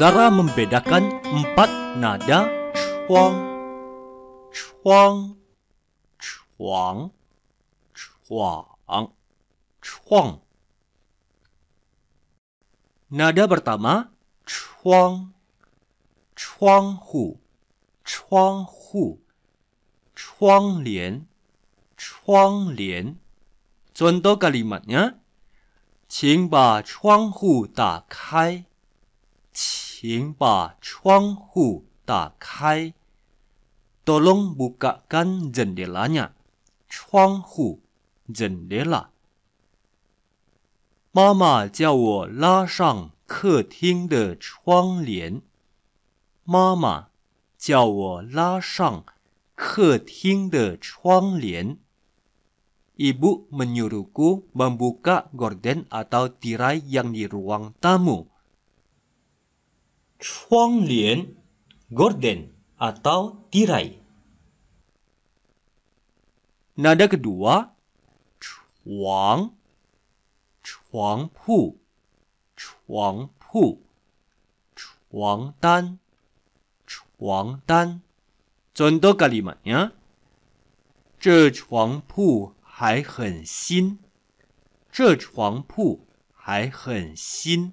Cara membedakan empat nada chuang, chuang, chuang, chuang, chuang. Nada pertama chuang, chuang hu, chuang hu, chuang lian, chuang lian. Contoh kalimatnya, 请把窗户打开。请把窗户打开。到龙不夹干人的哪样？窗户干的啦。妈妈叫我拉上客厅的窗帘。妈妈叫我拉上客厅的窗帘。Ibu menyuruhku membuka gorden atau tirai yang di ruang tamu. 床帘、窗帘，或者窗帘。nada kedua，床、床铺、床铺、床单、床单。见到咖喱吗？呀，这床铺还很新，这床铺还很新。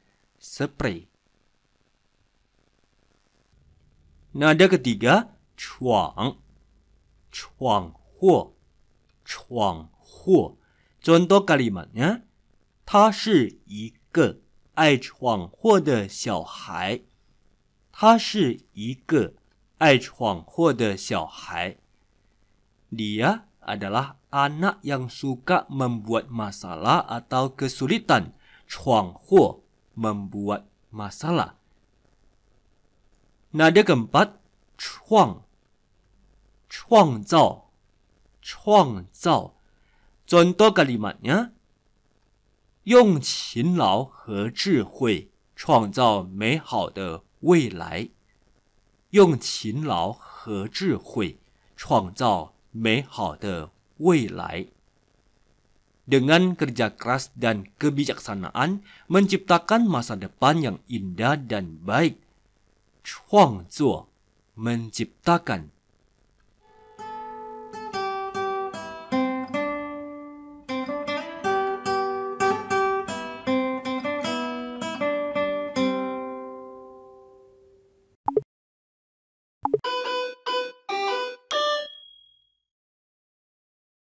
spray. Nada ketiga, chuang. Chuang huo. Chuang huo. Contoh kalimatnya, Dia adalah anak yang suka membuat masalah atau kesulitan. Chuang huo membuat masalah. Nada keempat, cung, a cungcao, a cungcao, a zan doka li man ya. 用勤劳和智慧创造美好的未来。用勤劳和智慧创造美好的未来。dengan kerja keras dan kebijaksanaan menciptakan masa depan yang indah dan baik. Chuang menciptakan